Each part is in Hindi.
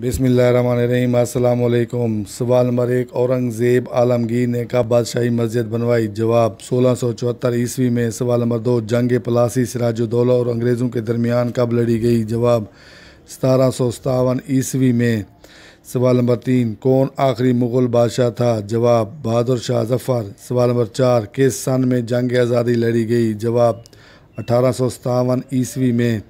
बिसमीम अल्लाम सवाल नंबर एक औरंगज़ेब आलमगीर ने कब बादशाही मस्जिद बनवाई जवाब सोलह सौ चौहत्तर ईस्वी में सवाल नंबर दो जंग पलासी सिराजुद्दौला और अंग्रेज़ों के दरमियान कब लड़ी गई जवाब सतारह सौ सतावन ईस्वी में सवाल नंबर तीन कौन आखिरी मुग़ल बादशाह था जवाब बहादुर शाह जफ़र सवाल नंबर चार किस सन में जंग आज़ादी लड़ी गई जवाब अठारह सौ सतावन ईस्वी में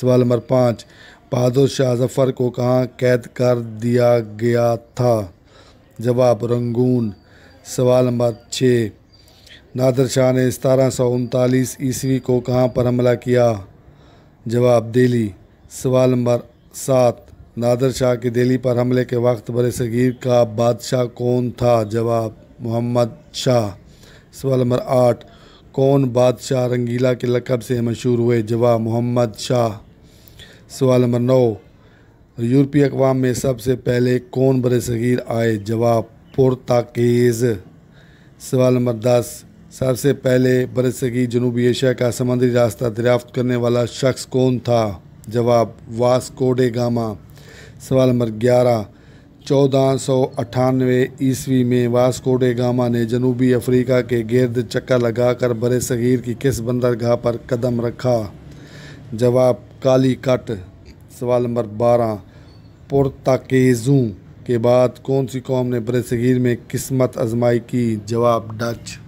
सवाल नंबर पाँच बहादुर शाह जफ़र को कहाँ कैद कर दिया गया था जवाब रंगून सवाल नंबर छः नादर शाह ने सतारह सौ उनतालीस ईस्वी को कहाँ पर हमला किया जवाब दिल्ली सवाल नंबर सात नादर शाह के दिल्ली पर हमले के वक्त बर सगीर का बादशाह कौन था जवाब मोहम्मद शाह सवाल नंबर आठ कौन बादशाह रंगीला के लकब से मशहूर हुए जवाब मोहम्मद शाह सवाल नंबर नौ यूरोपीय अकवाम में सबसे पहले कौन बर सगीर आए जवाब पुरताकेज़ सवाल नंबर दस सबसे पहले बर सगीर जनूबी एशिया का समंदरी रास्ता दरियाफ्त करने वाला शख्स कौन था जवाब वास्कोडे गामा सवाल नंबर ग्यारह चौदह सौ अट्ठानवे ईस्वी में वास्कोडे गामा ने जनूबी अफ्रीका के गर्द चक्कर लगाकर बर सगीर की किस बंदरगाह पर कदम रखा जवाब काली कट सवाल नंबर बारह पुरताकेजू के बाद कौन सी कौम ने बरसगीर में किस्मत आजमाई की जवाब डच